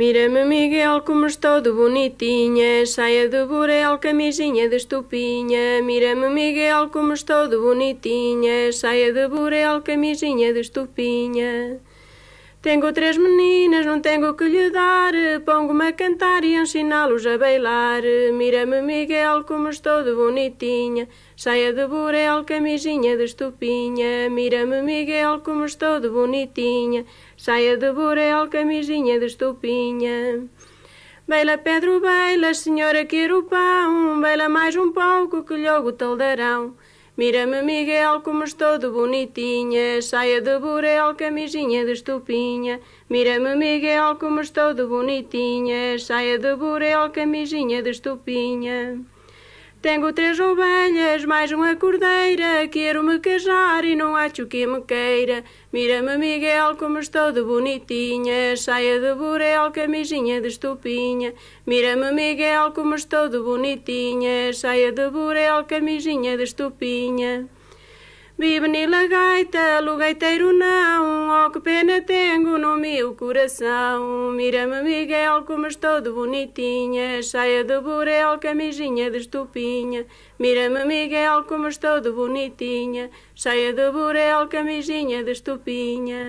Mira-me, Miguel, como estou de bonitinha, saia de burel, camisinha de estupinha. Mira-me, Miguel, como estou de bonitinha, saia de burel, camisinha de estupinha. Tenho três meninas, não tenho o que lhe dar. Pongo-me a cantar e ensiná-los a bailar. Mira-me, Miguel, como estou de bonitinha. Saia de burel, camisinha de estupinha. Mira-me, Miguel, como estou de bonitinha. Saia de burel, camisinha de estupinha. Beila, Pedro, beila, senhora, quero pão. Beila mais um pouco que logo te darão. Mira-me, Miguel, como estou de bonitinha, saia de burel, camisinha de estupinha. Mira-me, Miguel, como estou de bonitinha, saia de burel, camisinha de estupinha. Tenho três ovelhas, mais uma cordeira, quero me casar e não acho que me queira. Mira-me, Miguel, como estou de bonitinha, saia de burel, camisinha de estupinha. Mira-me, Miguel, como estou de bonitinha, saia de burel, camisinha de estupinha. Bibenila gaita, lugaiteiro não, ó que pena tenho no meu coração. Mira-me, Miguel, como estou de bonitinha, saia de burel, camisinha de estupinha. Mira-me, Miguel, como estou de bonitinha, saia de burel, camisinha de estupinha.